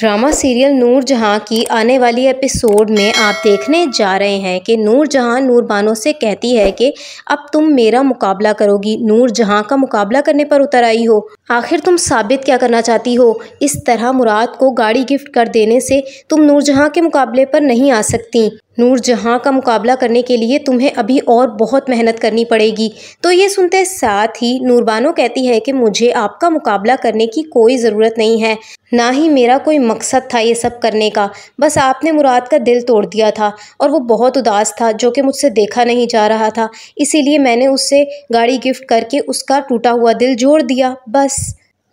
drama serial नूर जहाँ की आने वाली एपिसोड में आप देखने जा रहे हैं कि नूर जहाँ नूर बानो से कहती है कि अब तुम मेरा मुकाबला करोगी नूर जहाँ का मुकाबला करने पर उतर आई हो आखिर तुम साबित क्या करना चाहती हो इस तरह मुराद को गाड़ी गिफ्ट कर देने से तुम नूर जहाँ के मुकाबले पर नहीं आ सकती नूरजहाँ का मुकाबला करने के लिए तुम्हें अभी और बहुत मेहनत करनी पड़ेगी तो ये सुनते साथ ही नूरबानो कहती है कि मुझे आपका मुकाबला करने की कोई ज़रूरत नहीं है ना ही मेरा कोई मकसद था ये सब करने का बस आपने मुराद का दिल तोड़ दिया था और वो बहुत उदास था जो कि मुझसे देखा नहीं जा रहा था इसीलिए मैंने उससे गाड़ी गिफ्ट करके उसका टूटा हुआ दिल जोड़ दिया बस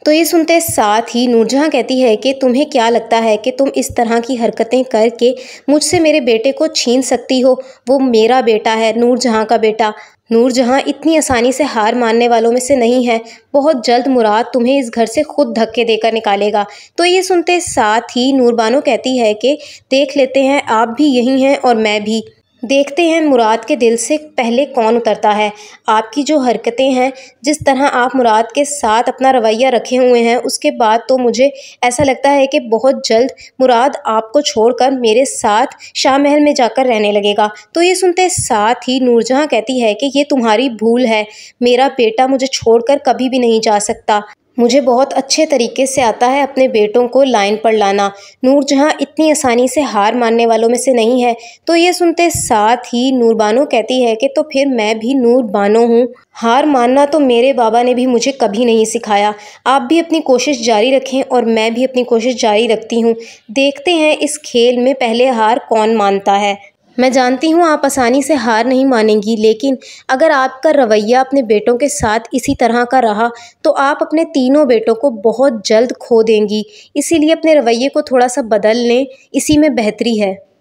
तो ये सुनते साथ ही नूरजहाँ कहती है कि तुम्हें क्या लगता है कि तुम इस तरह की हरकतें करके मुझसे मेरे बेटे को छीन सकती हो वो मेरा बेटा है नूरजहाँ का बेटा नूरजहाँ इतनी आसानी से हार मानने वालों में से नहीं है बहुत जल्द मुराद तुम्हें इस घर से खुद धक्के देकर निकालेगा तो ये सुनते साथ ही नूरबानो कहती है कि देख लेते हैं आप भी यहीं हैं और मैं भी देखते हैं मुराद के दिल से पहले कौन उतरता है आपकी जो हरकतें हैं जिस तरह आप मुराद के साथ अपना रवैया रखे हुए हैं उसके बाद तो मुझे ऐसा लगता है कि बहुत जल्द मुराद आपको छोड़कर मेरे साथ शाह महल में जाकर रहने लगेगा तो ये सुनते साथ ही नूरजहाँ कहती है कि ये तुम्हारी भूल है मेरा बेटा मुझे छोड़ कभी भी नहीं जा सकता मुझे बहुत अच्छे तरीके से आता है अपने बेटों को लाइन पर लाना नूरजहाँ इतनी आसानी से हार मानने वालों में से नहीं है तो ये सुनते साथ ही नूरबानो कहती है कि तो फिर मैं भी नूरबानो हूँ हार मानना तो मेरे बाबा ने भी मुझे कभी नहीं सिखाया आप भी अपनी कोशिश जारी रखें और मैं भी अपनी कोशिश जारी रखती हूँ देखते हैं इस खेल में पहले हार कौन मानता है मैं जानती हूँ आप आसानी से हार नहीं मानेंगी लेकिन अगर आपका रवैया अपने बेटों के साथ इसी तरह का रहा तो आप अपने तीनों बेटों को बहुत जल्द खो देंगी इसीलिए अपने रवैये को थोड़ा सा बदल लें इसी में बेहतरी है